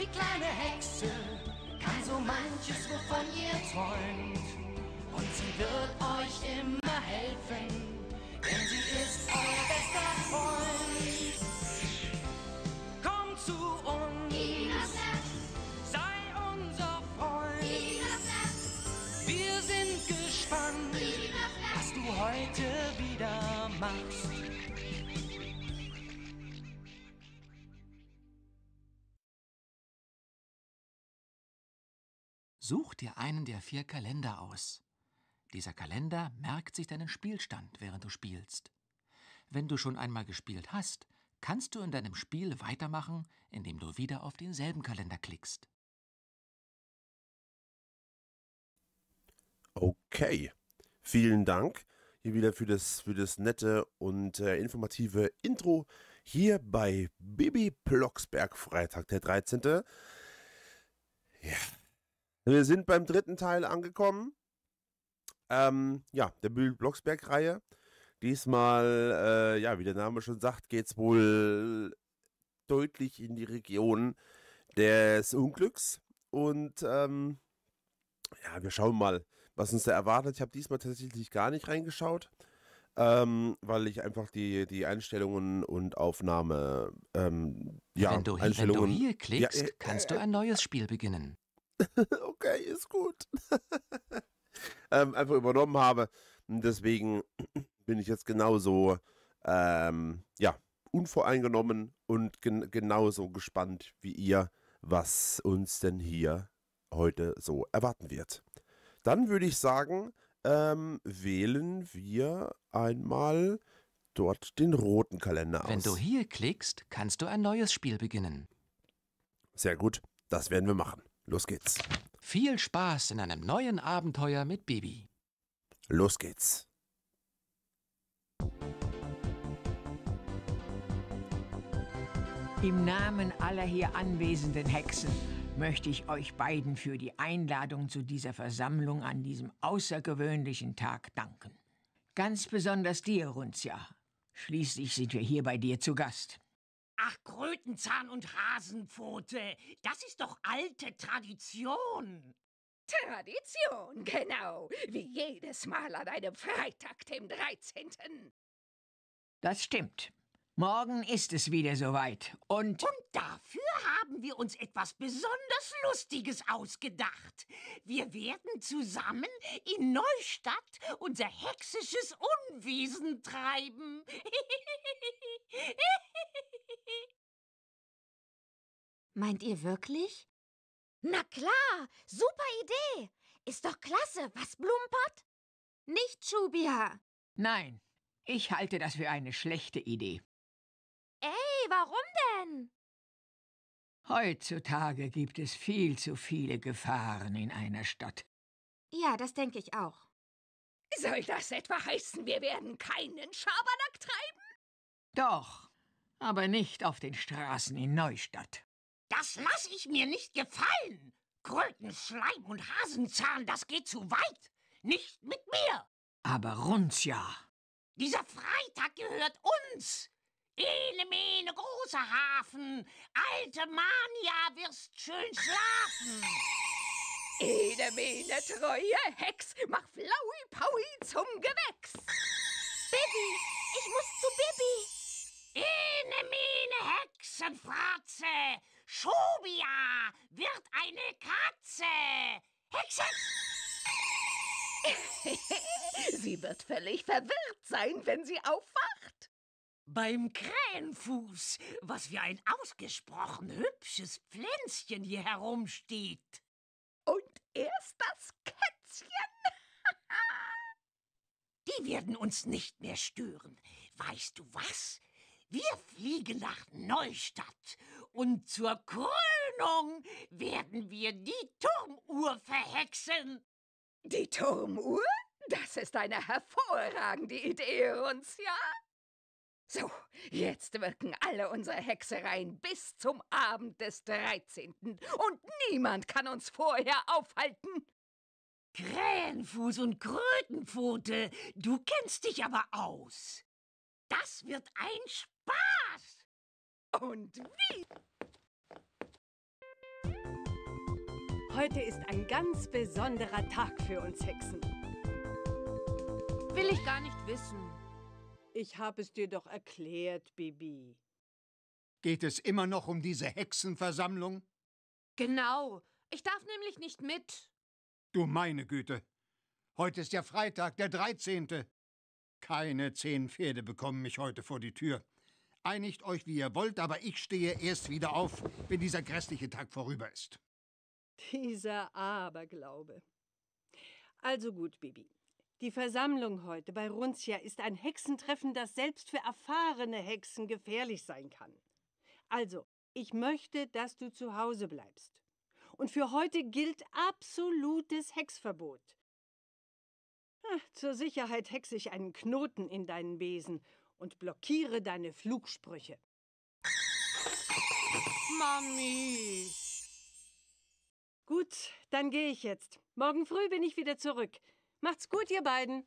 Die kleine Hexe kann so manches, wovon ihr träumt. Und sie wird euch immer helfen, denn sie ist euer Such dir einen der vier Kalender aus. Dieser Kalender merkt sich deinen Spielstand, während du spielst. Wenn du schon einmal gespielt hast, kannst du in deinem Spiel weitermachen, indem du wieder auf denselben Kalender klickst. Okay, vielen Dank hier wieder für das, für das nette und äh, informative Intro hier bei Bibi Blocksberg Freitag, der 13. Ja, wir sind beim dritten Teil angekommen. Ähm, ja, der Bühl-Blocksberg-Reihe. Diesmal, äh, ja, wie der Name schon sagt, geht es wohl deutlich in die Region des Unglücks. Und ähm, ja, wir schauen mal, was uns da erwartet. Ich habe diesmal tatsächlich gar nicht reingeschaut, ähm, weil ich einfach die, die Einstellungen und Aufnahme. Ähm, ja, wenn, du, Einstellungen, wenn du hier klickst, ja, äh, kannst äh, du ein neues Spiel beginnen. okay, ist gut. ähm, einfach übernommen habe. Deswegen bin ich jetzt genauso, ähm, ja, unvoreingenommen und gen genauso gespannt wie ihr, was uns denn hier heute so erwarten wird. Dann würde ich sagen, ähm, wählen wir einmal dort den roten Kalender aus. Wenn du hier klickst, kannst du ein neues Spiel beginnen. Sehr gut, das werden wir machen. Los geht's. Viel Spaß in einem neuen Abenteuer mit Bibi. Los geht's. Im Namen aller hier anwesenden Hexen möchte ich euch beiden für die Einladung zu dieser Versammlung an diesem außergewöhnlichen Tag danken. Ganz besonders dir, Runzia. Schließlich sind wir hier bei dir zu Gast. Ach, Krötenzahn und Hasenpfote, das ist doch alte Tradition. Tradition, genau, wie jedes Mal an einem Freitag, dem 13. Das stimmt. Morgen ist es wieder soweit. Und. Und dafür haben wir uns etwas besonders Lustiges ausgedacht. Wir werden zusammen in Neustadt unser hexisches Unwesen treiben. Meint ihr wirklich? Na klar, super Idee. Ist doch klasse, was blumpert? Nicht, Schubia. Nein, ich halte das für eine schlechte Idee. Ey, warum denn? Heutzutage gibt es viel zu viele Gefahren in einer Stadt. Ja, das denke ich auch. Soll das etwa heißen, wir werden keinen Schabernack treiben? Doch, aber nicht auf den Straßen in Neustadt. Das lasse ich mir nicht gefallen. Krötenschleim und Hasenzahn, das geht zu weit. Nicht mit mir. Aber Runzja. Dieser Freitag gehört uns. Mene, großer Hafen, alte Mania wirst schön schlafen. Mene, treue Hex, mach Flaui Paui zum Gewächs. Bibi, ich muss zu Bibi. Mene, Hexenfratze, Schobia wird eine Katze. Hex, Hex. sie wird völlig verwirrt sein, wenn sie aufwacht. Beim Krähenfuß, was für ein ausgesprochen hübsches Pflänzchen hier herumsteht. Und erst das Kätzchen. Die werden uns nicht mehr stören. Weißt du was? Wir fliegen nach Neustadt und zur Krönung werden wir die Turmuhr verhexen. Die Turmuhr? Das ist eine hervorragende Idee, Runzia. Ja? So, jetzt wirken alle unsere Hexereien bis zum Abend des 13. und niemand kann uns vorher aufhalten. Krähenfuß und Krötenpfote, du kennst dich aber aus. Das wird ein Spaß. Und wie? Heute ist ein ganz besonderer Tag für uns Hexen. Will ich gar nicht wissen. Ich habe es dir doch erklärt, Bibi. Geht es immer noch um diese Hexenversammlung? Genau. Ich darf nämlich nicht mit. Du meine Güte. Heute ist ja Freitag, der 13. Keine zehn Pferde bekommen mich heute vor die Tür. Einigt euch, wie ihr wollt, aber ich stehe erst wieder auf, wenn dieser grässliche Tag vorüber ist. Dieser Aberglaube. Also gut, Bibi. Die Versammlung heute bei Runzia ist ein Hexentreffen, das selbst für erfahrene Hexen gefährlich sein kann. Also, ich möchte, dass du zu Hause bleibst. Und für heute gilt absolutes Hexverbot. zur Sicherheit hexe ich einen Knoten in deinen Besen und blockiere deine Flugsprüche. Mami! Gut, dann gehe ich jetzt. Morgen früh bin ich wieder zurück. Macht's gut, ihr beiden.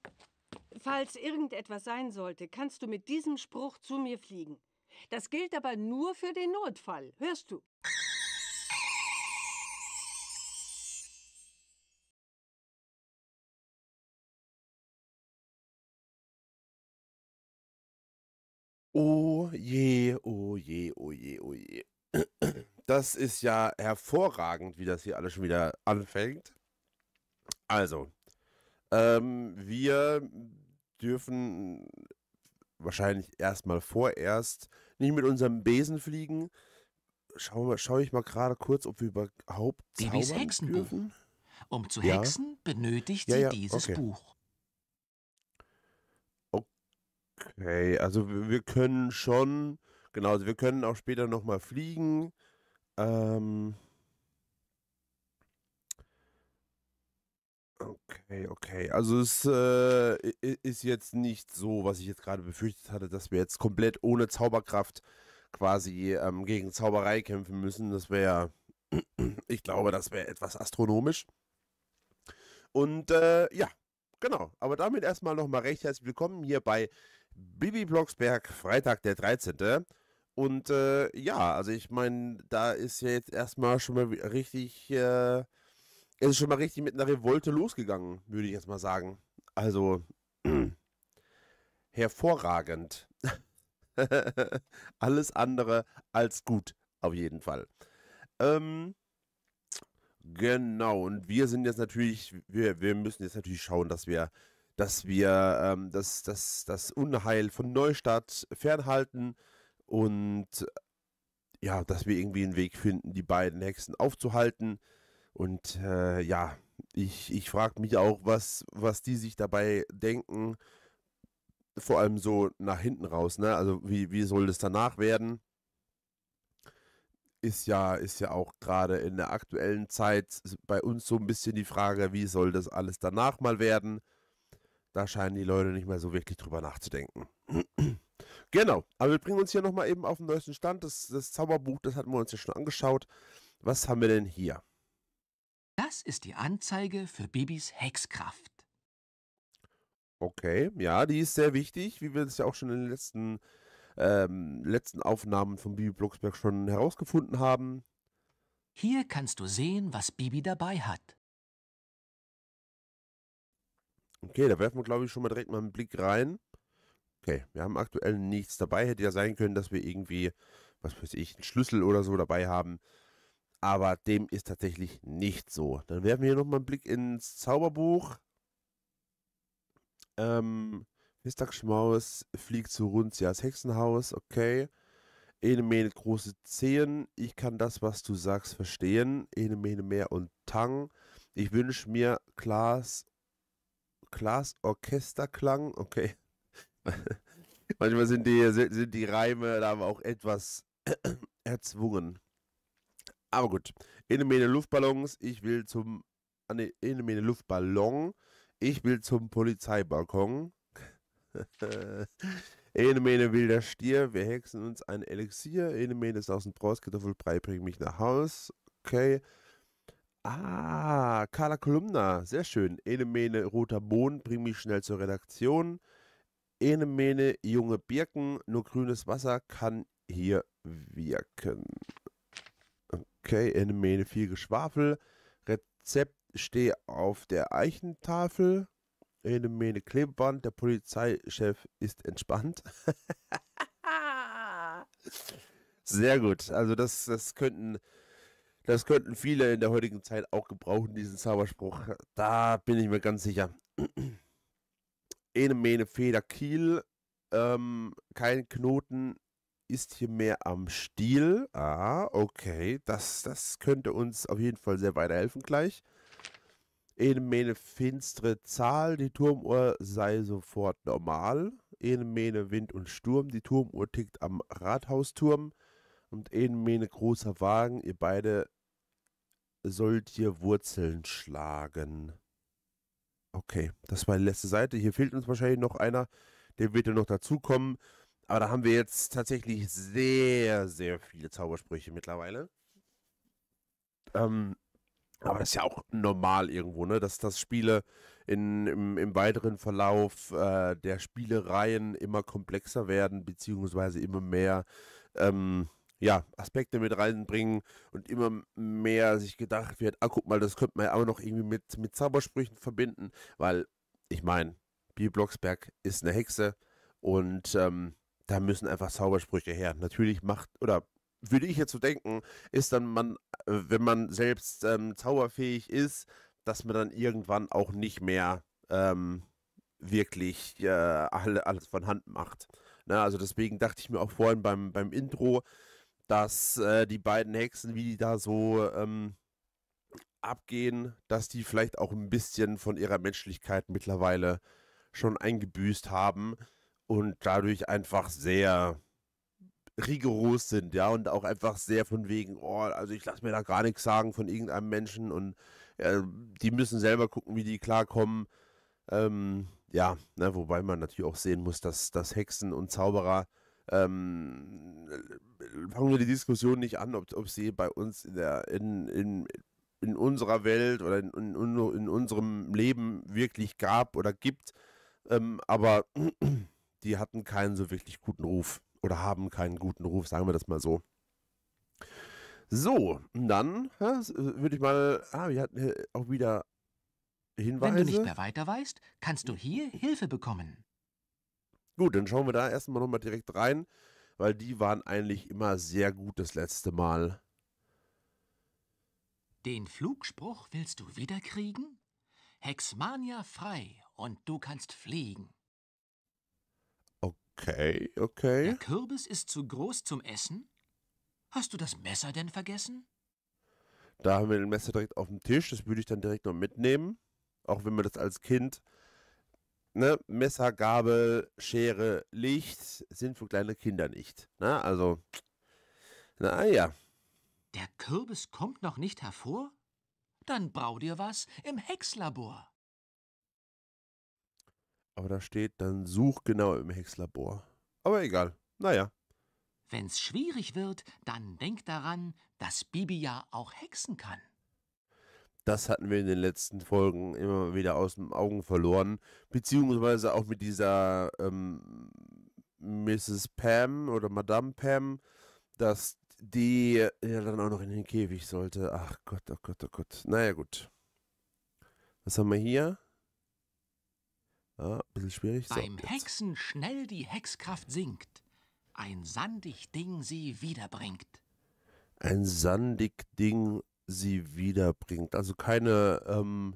Falls irgendetwas sein sollte, kannst du mit diesem Spruch zu mir fliegen. Das gilt aber nur für den Notfall, hörst du? Oh je, oh je, oh je, oh je. Das ist ja hervorragend, wie das hier alles schon wieder anfängt. Also, ähm, wir dürfen wahrscheinlich erstmal vorerst nicht mit unserem Besen fliegen. Schau, schau ich mal gerade kurz, ob wir überhaupt Babys zaubern Hexenbuch. dürfen. Um zu ja. hexen, benötigt ja, sie ja, dieses okay. Buch. Okay, also wir können schon, genau, also wir können auch später nochmal fliegen. Ähm, Okay, okay. Also es äh, ist jetzt nicht so, was ich jetzt gerade befürchtet hatte, dass wir jetzt komplett ohne Zauberkraft quasi ähm, gegen Zauberei kämpfen müssen. Das wäre, ich glaube, das wäre etwas astronomisch. Und äh, ja, genau. Aber damit erstmal nochmal recht herzlich willkommen hier bei Bibi Blocksberg, Freitag der 13. Und äh, ja, also ich meine, da ist ja jetzt erstmal schon mal richtig... Äh, es ist schon mal richtig mit einer Revolte losgegangen, würde ich jetzt mal sagen. Also, hervorragend. Alles andere als gut, auf jeden Fall. Ähm, genau, und wir sind jetzt natürlich, wir, wir müssen jetzt natürlich schauen, dass wir, dass wir ähm, das, das, das Unheil von Neustadt fernhalten und ja, dass wir irgendwie einen Weg finden, die beiden Hexen aufzuhalten. Und äh, ja, ich, ich frage mich auch, was, was die sich dabei denken, vor allem so nach hinten raus, ne? Also wie, wie soll das danach werden? Ist ja, ist ja auch gerade in der aktuellen Zeit bei uns so ein bisschen die Frage, wie soll das alles danach mal werden? Da scheinen die Leute nicht mehr so wirklich drüber nachzudenken. genau, aber wir bringen uns hier nochmal eben auf den neuesten Stand. Das, das Zauberbuch, das hatten wir uns ja schon angeschaut. Was haben wir denn hier? Das ist die Anzeige für Bibis Hexkraft. Okay, ja, die ist sehr wichtig, wie wir es ja auch schon in den letzten, ähm, letzten Aufnahmen von Bibi Blocksberg schon herausgefunden haben. Hier kannst du sehen, was Bibi dabei hat. Okay, da werfen wir, glaube ich, schon mal direkt mal einen Blick rein. Okay, wir haben aktuell nichts dabei. Hätte ja sein können, dass wir irgendwie, was weiß ich, einen Schlüssel oder so dabei haben aber dem ist tatsächlich nicht so. Dann werfen wir hier nochmal einen Blick ins Zauberbuch. Ähm, Mistagschmaus fliegt zu Runzias Hexenhaus, okay. Enemene große Zehen, ich kann das, was du sagst, verstehen. Enemene Mene Meer und Tang. Ich wünsche mir Glas, Glas Orchesterklang, okay. Manchmal sind die, sind die Reime da aber auch etwas erzwungen. Aber gut, Enemene Luftballons, ich will zum. Ah, Eine Enemene Luftballon, ich will zum Polizeibalkon. Enemene wilder Stier, wir hexen uns ein Elixier. Enemene ist aus dem Brauskartoffelbrei, bring mich nach Haus. Okay. Ah, Carla Kolumna, sehr schön. Enemene roter Bohnen, bring mich schnell zur Redaktion. Enemene junge Birken, nur grünes Wasser kann hier wirken. Okay, Enemene, viel Geschwafel. Rezept stehe auf der Eichentafel. Enemene Klebeband. Der Polizeichef ist entspannt. Sehr gut. Also das, das könnten. Das könnten viele in der heutigen Zeit auch gebrauchen, diesen Zauberspruch. Da bin ich mir ganz sicher. Ene Mene Feder Kiel, ähm, kein Knoten ist hier mehr am Stiel. Ah, okay. Das, das könnte uns auf jeden Fall sehr weiterhelfen gleich. Enemene finstere Zahl, die Turmuhr sei sofort normal. Enemene Wind und Sturm, die Turmuhr tickt am Rathausturm. Und Enemene großer Wagen, ihr beide sollt hier Wurzeln schlagen. Okay, das war die letzte Seite. Hier fehlt uns wahrscheinlich noch einer. Der wird ja noch dazukommen. Aber da haben wir jetzt tatsächlich sehr, sehr viele Zaubersprüche mittlerweile. Ähm, aber das ist ja auch normal irgendwo, ne? Dass, dass Spiele in, im, im weiteren Verlauf äh, der Spielereien immer komplexer werden, beziehungsweise immer mehr ähm, ja, Aspekte mit reinbringen und immer mehr sich gedacht wird, ah, guck mal, das könnte man ja auch noch irgendwie mit, mit Zaubersprüchen verbinden, weil, ich meine, Bibi Blocksberg ist eine Hexe und ähm, da müssen einfach Zaubersprüche her. Natürlich macht, oder würde ich jetzt so denken, ist dann man, äh, wenn man selbst ähm, zauberfähig ist, dass man dann irgendwann auch nicht mehr ähm, wirklich äh, alle, alles von Hand macht. Na, ne, also deswegen dachte ich mir auch vorhin beim, beim Intro, dass äh, die beiden Hexen, wie die da so ähm, abgehen, dass die vielleicht auch ein bisschen von ihrer Menschlichkeit mittlerweile schon eingebüßt haben und dadurch einfach sehr rigoros sind, ja, und auch einfach sehr von wegen, oh, also ich lasse mir da gar nichts sagen von irgendeinem Menschen und ja, die müssen selber gucken, wie die klarkommen. Ähm, ja, ne, wobei man natürlich auch sehen muss, dass, dass Hexen und Zauberer ähm, fangen wir die Diskussion nicht an, ob, ob sie bei uns in der in, in, in unserer Welt oder in, in, in unserem Leben wirklich gab oder gibt. Ähm, aber die hatten keinen so wirklich guten Ruf oder haben keinen guten Ruf, sagen wir das mal so. So, dann ja, äh, würde ich mal, ah, wir hatten auch wieder Hinweise. Wenn du nicht mehr weiter weißt, kannst du hier Hilfe bekommen. Gut, dann schauen wir da erstmal nochmal direkt rein, weil die waren eigentlich immer sehr gut das letzte Mal. Den Flugspruch willst du wiederkriegen? Hexmania frei und du kannst fliegen. Okay, okay. Der Kürbis ist zu groß zum Essen? Hast du das Messer denn vergessen? Da haben wir ein Messer direkt auf dem Tisch. Das würde ich dann direkt noch mitnehmen. Auch wenn man das als Kind. Ne, Messer, Gabel, Schere, Licht sind für kleine Kinder nicht. Ne? Also, na, also. Naja. Der Kürbis kommt noch nicht hervor? Dann brau dir was im Hexlabor. Aber da steht dann such genau im Hexlabor. Aber egal. Naja. Wenn's schwierig wird, dann denk daran, dass Bibi ja auch hexen kann. Das hatten wir in den letzten Folgen immer wieder aus den Augen verloren. Beziehungsweise auch mit dieser ähm, Mrs. Pam oder Madame Pam, dass die ja dann auch noch in den Käfig sollte. Ach Gott, oh Gott, oh Gott. Naja, gut. Was haben wir hier? Ja, ein bisschen schwierig. Beim so, Hexen schnell die Hexkraft sinkt, ein sandig Ding sie wiederbringt. Ein sandig Ding sie wiederbringt. Also keine, ähm,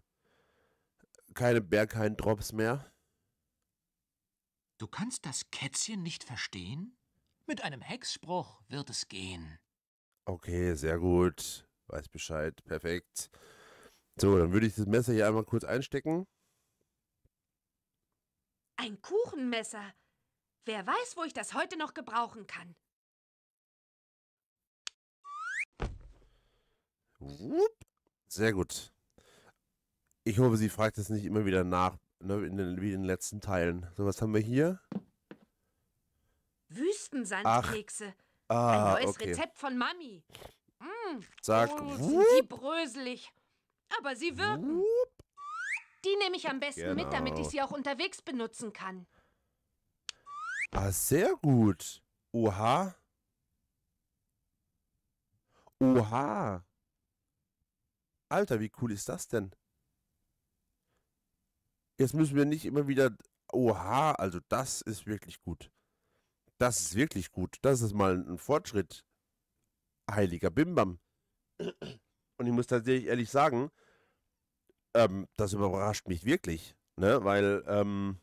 keine berghain mehr. Du kannst das Kätzchen nicht verstehen? Mit einem Hexspruch wird es gehen. Okay, sehr gut. Weiß Bescheid. Perfekt. So, dann würde ich das Messer hier einmal kurz einstecken. Ein Kuchenmesser. Wer weiß, wo ich das heute noch gebrauchen kann. Wupp. Sehr gut. Ich hoffe, sie fragt es nicht immer wieder nach, ne, in den, wie in den letzten Teilen. So, was haben wir hier? Wüstensandkekse. Ah, Ein neues okay. Rezept von Mami. Mmh. Sagt, oh, wupp. sind die bröselig. Aber sie wirken. Wupp. Die nehme ich am besten genau. mit, damit ich genau. sie auch unterwegs benutzen kann. Ah, sehr gut. Oha. Oha. Alter, wie cool ist das denn? Jetzt müssen wir nicht immer wieder... Oha, also das ist wirklich gut. Das ist wirklich gut. Das ist mal ein Fortschritt. Heiliger Bimbam. Und ich muss tatsächlich ehrlich sagen, ähm, das überrascht mich wirklich, ne? Weil ähm,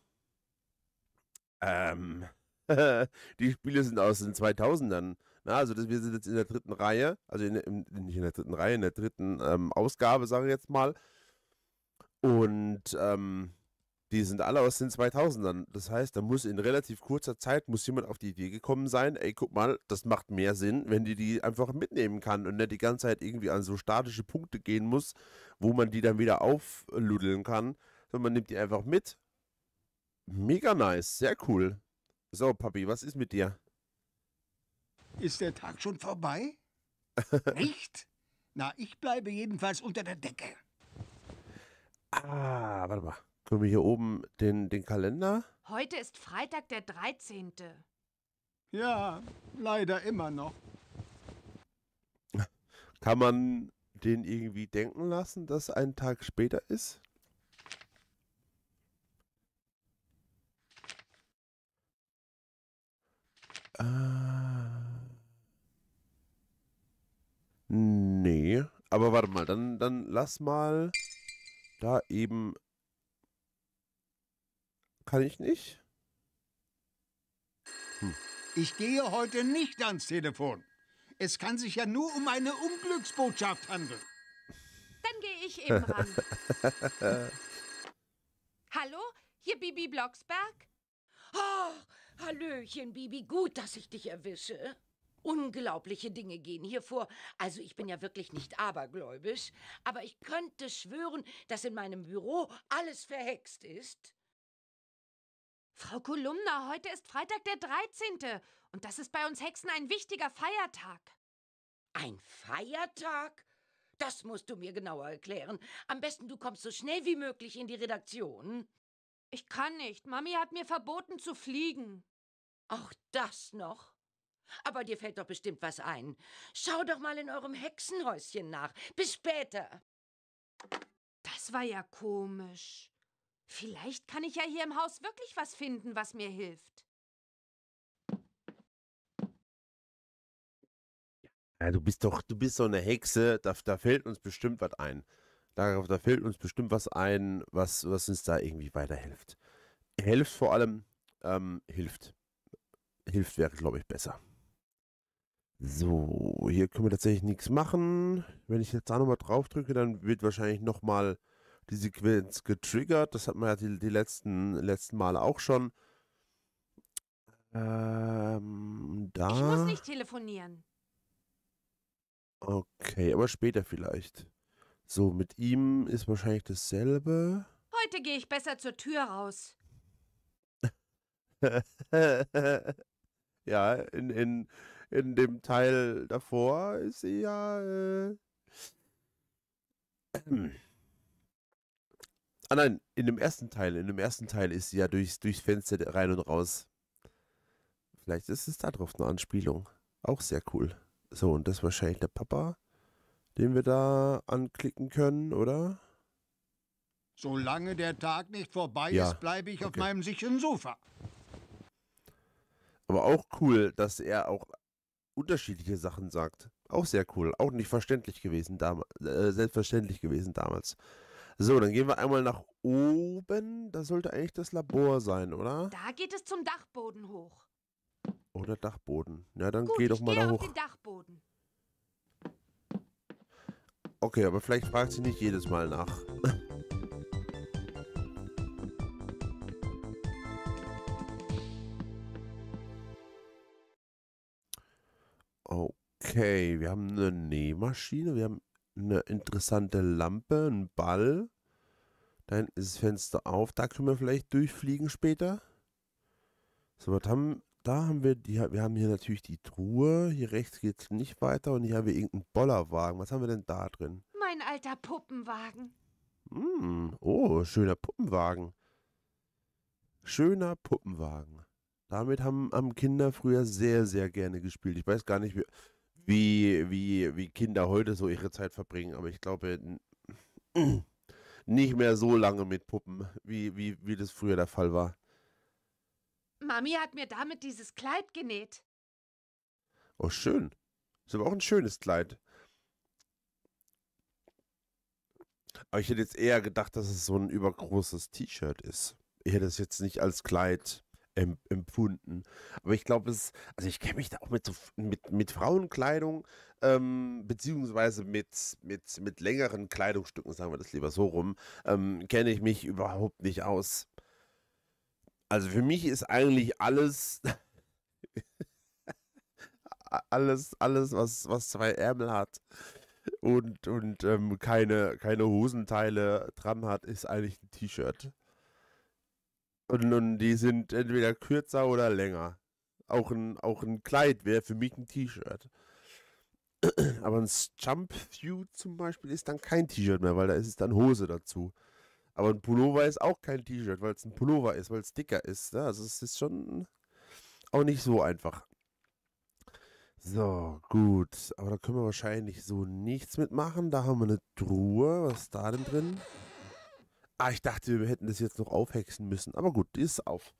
ähm, die Spiele sind aus den 2000ern. Na, ne? also das, wir sind jetzt in der dritten Reihe, also in, in, nicht in der dritten Reihe, in der dritten ähm, Ausgabe, sage ich jetzt mal. Und ähm, die sind alle aus den 2000ern. Das heißt, da muss in relativ kurzer Zeit muss jemand auf die Idee gekommen sein, ey, guck mal, das macht mehr Sinn, wenn die die einfach mitnehmen kann und nicht die ganze Zeit irgendwie an so statische Punkte gehen muss, wo man die dann wieder aufludeln kann, sondern man nimmt die einfach mit. Mega nice, sehr cool. So, Papi, was ist mit dir? Ist der Tag schon vorbei? Nicht? Na, ich bleibe jedenfalls unter der Decke. Ah, warte mal. Können wir hier oben den, den Kalender? Heute ist Freitag der 13. Ja, leider immer noch. Kann man den irgendwie denken lassen, dass ein Tag später ist? Ah. nee, aber warte mal, dann, dann lass mal da eben kann ich nicht. Hm. Ich gehe heute nicht ans Telefon. Es kann sich ja nur um eine Unglücksbotschaft handeln. Dann gehe ich eben ran. Hallo, hier Bibi Blocksberg? Oh, Hallöchen, Bibi, gut, dass ich dich erwische. Unglaubliche Dinge gehen hier vor. Also ich bin ja wirklich nicht abergläubisch, aber ich könnte schwören, dass in meinem Büro alles verhext ist. Frau Kolumna, heute ist Freitag der 13. und das ist bei uns Hexen ein wichtiger Feiertag. Ein Feiertag? Das musst du mir genauer erklären. Am besten du kommst so schnell wie möglich in die Redaktion. Ich kann nicht. Mami hat mir verboten zu fliegen. Auch das noch? Aber dir fällt doch bestimmt was ein. Schau doch mal in eurem Hexenhäuschen nach. Bis später. Das war ja komisch. Vielleicht kann ich ja hier im Haus wirklich was finden, was mir hilft. Ja, du bist doch, du bist so eine Hexe, da, da fällt uns bestimmt was ein. Da, da fällt uns bestimmt was ein, was, was uns da irgendwie weiterhilft. Hilft vor allem, ähm, hilft. Hilft wäre, glaube ich, besser. So, hier können wir tatsächlich nichts machen. Wenn ich jetzt da nochmal drauf drücke, dann wird wahrscheinlich nochmal die Sequenz getriggert. Das hat man ja die, die letzten, letzten Male auch schon. Ähm, da. Ich muss nicht telefonieren. Okay, aber später vielleicht. So, mit ihm ist wahrscheinlich dasselbe. Heute gehe ich besser zur Tür raus. ja, in, in, in dem Teil davor ist sie ja. Äh, Ah nein, in dem ersten Teil, in dem ersten Teil ist sie ja durchs, durchs Fenster rein und raus. Vielleicht ist es darauf eine Anspielung. Auch sehr cool. So, und das ist wahrscheinlich der Papa, den wir da anklicken können, oder? Solange der Tag nicht vorbei ja. ist, bleibe ich okay. auf meinem sicheren Sofa. Aber auch cool, dass er auch unterschiedliche Sachen sagt. Auch sehr cool. Auch nicht verständlich gewesen damals, äh, selbstverständlich gewesen damals. So, dann gehen wir einmal nach oben. Da sollte eigentlich das Labor sein, oder? Da geht es zum Dachboden hoch. Oder Dachboden. ja, dann Gut, geh doch mal da hoch. Den Dachboden. Okay, aber vielleicht fragt sie nicht jedes Mal nach. okay, wir haben eine Nähmaschine, wir haben eine interessante Lampe, ein Ball. Da hinten ist das Fenster auf. Da können wir vielleicht durchfliegen später. So, was haben da haben wir die, wir haben hier natürlich die Truhe. Hier rechts geht es nicht weiter und hier haben wir irgendeinen Bollerwagen. Was haben wir denn da drin? Mein alter Puppenwagen. Mm, oh, schöner Puppenwagen. Schöner Puppenwagen. Damit haben, haben Kinder früher sehr, sehr gerne gespielt. Ich weiß gar nicht, wie, wie, wie, wie Kinder heute so ihre Zeit verbringen, aber ich glaube nicht mehr so lange mit Puppen, wie, wie, wie das früher der Fall war. Mami hat mir damit dieses Kleid genäht. Oh, schön. Ist aber auch ein schönes Kleid. Aber ich hätte jetzt eher gedacht, dass es so ein übergroßes T-Shirt ist. Ich hätte es jetzt nicht als Kleid empfunden. Aber ich glaube, es, also ich kenne mich da auch mit, mit, mit Frauenkleidung, ähm, beziehungsweise mit, mit, mit längeren Kleidungsstücken, sagen wir das lieber so rum, ähm, kenne ich mich überhaupt nicht aus. Also für mich ist eigentlich alles, alles, alles, was, was zwei Ärmel hat und, und ähm, keine, keine Hosenteile dran hat, ist eigentlich ein T-Shirt. Und, und die sind entweder kürzer oder länger. Auch ein, auch ein Kleid wäre für mich ein T-Shirt. Aber ein Jump View zum Beispiel ist dann kein T-Shirt mehr, weil da ist es dann Hose dazu. Aber ein Pullover ist auch kein T-Shirt, weil es ein Pullover ist, weil es dicker ist. Ne? Also es ist schon auch nicht so einfach. So, gut. Aber da können wir wahrscheinlich so nichts mitmachen. Da haben wir eine Truhe. Was ist da denn drin? Ah, ich dachte, wir hätten das jetzt noch aufhexen müssen. Aber gut, die ist auf.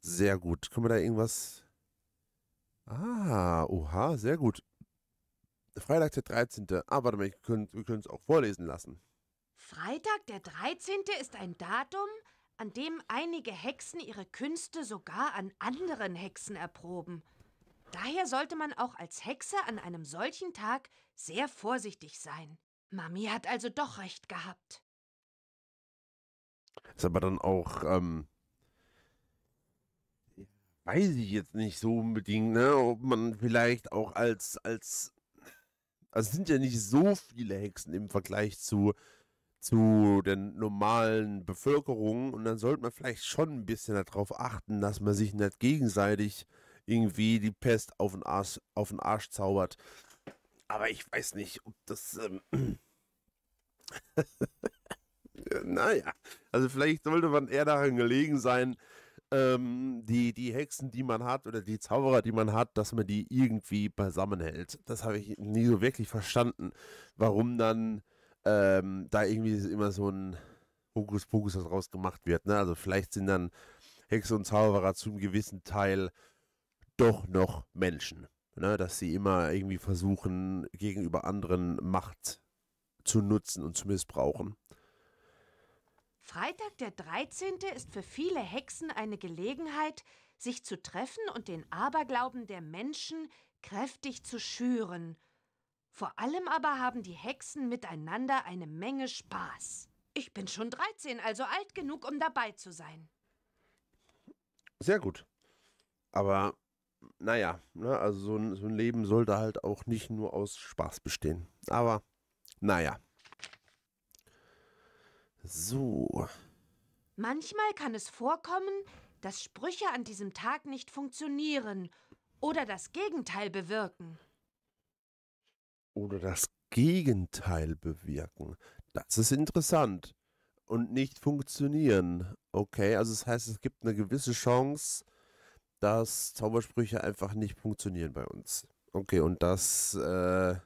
Sehr gut. Können wir da irgendwas... Ah, oha, sehr gut. Freitag der 13. Ah, warte mal, könnt, wir können es auch vorlesen lassen. Freitag der 13. ist ein Datum, an dem einige Hexen ihre Künste sogar an anderen Hexen erproben. Daher sollte man auch als Hexe an einem solchen Tag sehr vorsichtig sein. Mami hat also doch recht gehabt. Ist aber dann auch, ähm, weiß ich jetzt nicht so unbedingt, ne, ob man vielleicht auch als, als, also sind ja nicht so viele Hexen im Vergleich zu, zu der normalen Bevölkerung und dann sollte man vielleicht schon ein bisschen darauf achten, dass man sich nicht gegenseitig irgendwie die Pest auf den Arsch, auf den Arsch zaubert. Aber ich weiß nicht, ob das. Ähm naja, also vielleicht sollte man eher daran gelegen sein, ähm, die, die Hexen, die man hat oder die Zauberer, die man hat, dass man die irgendwie beisammen hält. Das habe ich nie so wirklich verstanden, warum dann ähm, da irgendwie immer so ein Hokuspokus daraus gemacht wird. Ne? Also vielleicht sind dann Hexen und Zauberer zum gewissen Teil doch noch Menschen. Ne? Dass sie immer irgendwie versuchen, gegenüber anderen Macht zu nutzen und zu missbrauchen. Freitag der 13. ist für viele Hexen eine Gelegenheit, sich zu treffen und den Aberglauben der Menschen kräftig zu schüren. Vor allem aber haben die Hexen miteinander eine Menge Spaß. Ich bin schon 13, also alt genug, um dabei zu sein. Sehr gut. Aber naja, ne, also so ein, so ein Leben sollte halt auch nicht nur aus Spaß bestehen. Aber naja. So. Manchmal kann es vorkommen, dass Sprüche an diesem Tag nicht funktionieren oder das Gegenteil bewirken. Oder das Gegenteil bewirken. Das ist interessant. Und nicht funktionieren. Okay, also das heißt, es gibt eine gewisse Chance, dass Zaubersprüche einfach nicht funktionieren bei uns. Okay, und dass, äh,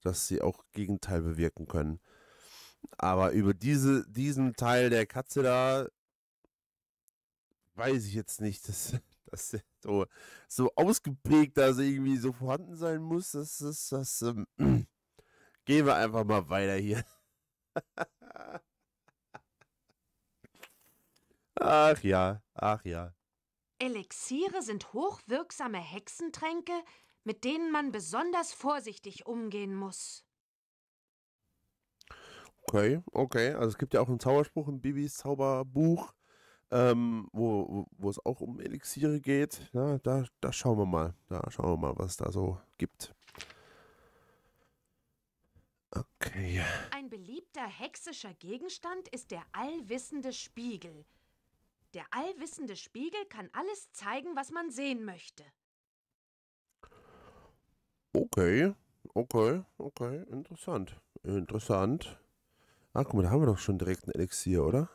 dass sie auch Gegenteil bewirken können. Aber über diese, diesen Teil der Katze da weiß ich jetzt nicht, dass, dass so, so ausgeprägt, dass er irgendwie so vorhanden sein muss. Das, das, das ähm, gehen wir einfach mal weiter hier. ach ja, ach ja. Elixiere sind hochwirksame Hexentränke, mit denen man besonders vorsichtig umgehen muss. Okay, okay. Also es gibt ja auch einen Zauberspruch im Bibis Zauberbuch, ähm, wo, wo es auch um Elixiere geht. Ja, da, da schauen wir mal. Da schauen wir mal, was es da so gibt. Okay. Ein beliebter hexischer Gegenstand ist der allwissende Spiegel. Der allwissende Spiegel kann alles zeigen, was man sehen möchte. Okay, okay, okay, interessant. Interessant. Ah, guck mal, da haben wir doch schon direkt ein Elixier, oder?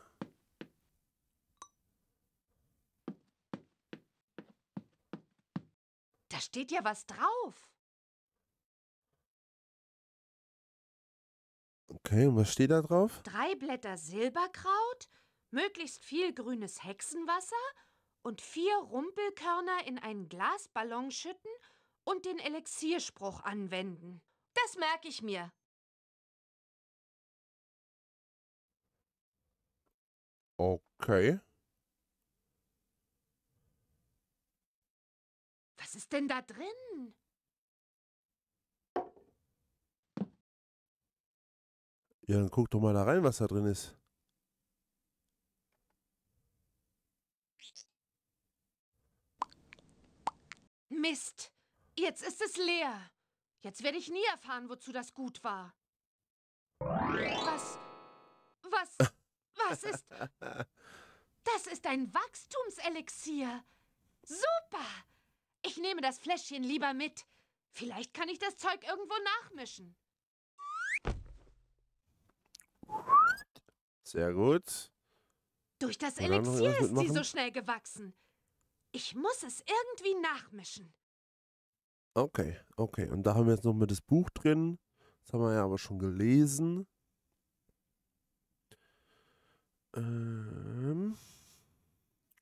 Da steht ja was drauf. Okay, und was steht da drauf? Drei Blätter Silberkraut, möglichst viel grünes Hexenwasser und vier Rumpelkörner in einen Glasballon schütten und den Elixierspruch anwenden. Das merke ich mir. Okay. Was ist denn da drin? Ja, dann guck doch mal da rein, was da drin ist. Mist! Jetzt ist es leer. Jetzt werde ich nie erfahren, wozu das gut war. Was? Was? Ah. Das ist. Das ist ein Wachstumselixier. Super! Ich nehme das Fläschchen lieber mit. Vielleicht kann ich das Zeug irgendwo nachmischen. Sehr gut. Durch das Elixier ist sie so schnell gewachsen. Ich muss es irgendwie nachmischen. Okay, okay. Und da haben wir jetzt noch mal das Buch drin. Das haben wir ja aber schon gelesen. Ähm.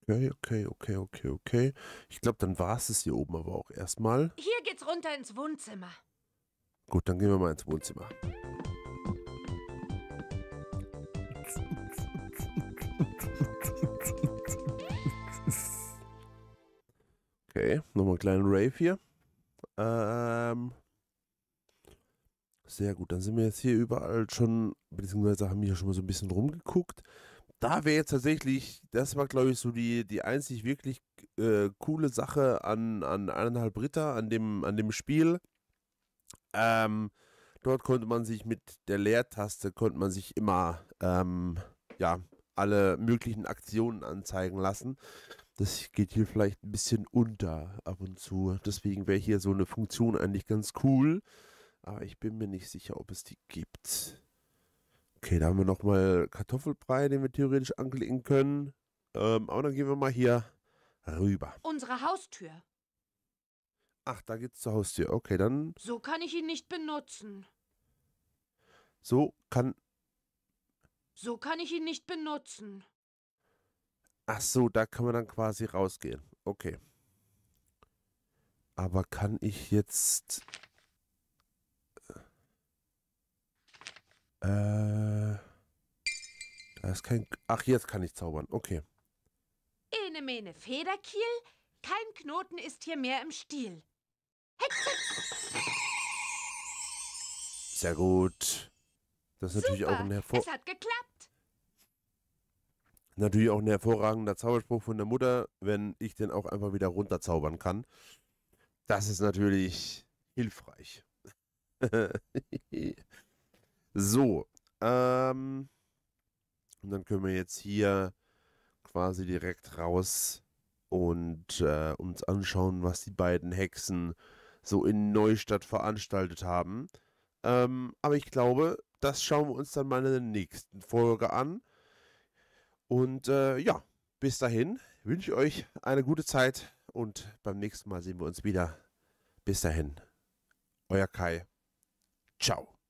Okay, okay, okay, okay, okay. Ich glaube, dann war es es hier oben aber auch erstmal. Hier geht's runter ins Wohnzimmer. Gut, dann gehen wir mal ins Wohnzimmer. Okay, nochmal einen kleinen Rave hier. Ähm. Sehr gut, dann sind wir jetzt hier überall schon, beziehungsweise haben wir hier schon mal so ein bisschen rumgeguckt da wäre jetzt tatsächlich, das war glaube ich so die, die einzig wirklich äh, coole Sache an, an eineinhalb Ritter, an dem, an dem Spiel. Ähm, dort konnte man sich mit der Leertaste, konnte man sich immer, ähm, ja, alle möglichen Aktionen anzeigen lassen. Das geht hier vielleicht ein bisschen unter ab und zu. Deswegen wäre hier so eine Funktion eigentlich ganz cool. Aber ich bin mir nicht sicher, ob es die gibt. Okay, da haben wir nochmal Kartoffelbrei, den wir theoretisch anklicken können. Ähm, aber dann gehen wir mal hier rüber. Unsere Haustür. Ach, da geht's zur Haustür. Okay, dann. So kann ich ihn nicht benutzen. So kann. So kann ich ihn nicht benutzen. Ach so, da kann man dann quasi rausgehen. Okay. Aber kann ich jetzt Äh, da ist kein... Ach, jetzt kann ich zaubern. Okay. Ene mene Federkiel, kein Knoten ist hier mehr im Stiel. Sehr gut. Das ist Super, natürlich auch ein hervor... Es hat geklappt. Natürlich auch ein hervorragender Zauberspruch von der Mutter, wenn ich den auch einfach wieder runterzaubern kann. Das ist natürlich hilfreich. So, ähm, und dann können wir jetzt hier quasi direkt raus und äh, uns anschauen, was die beiden Hexen so in Neustadt veranstaltet haben. Ähm, aber ich glaube, das schauen wir uns dann mal in der nächsten Folge an. Und äh, ja, bis dahin wünsche ich euch eine gute Zeit und beim nächsten Mal sehen wir uns wieder. Bis dahin, euer Kai. Ciao.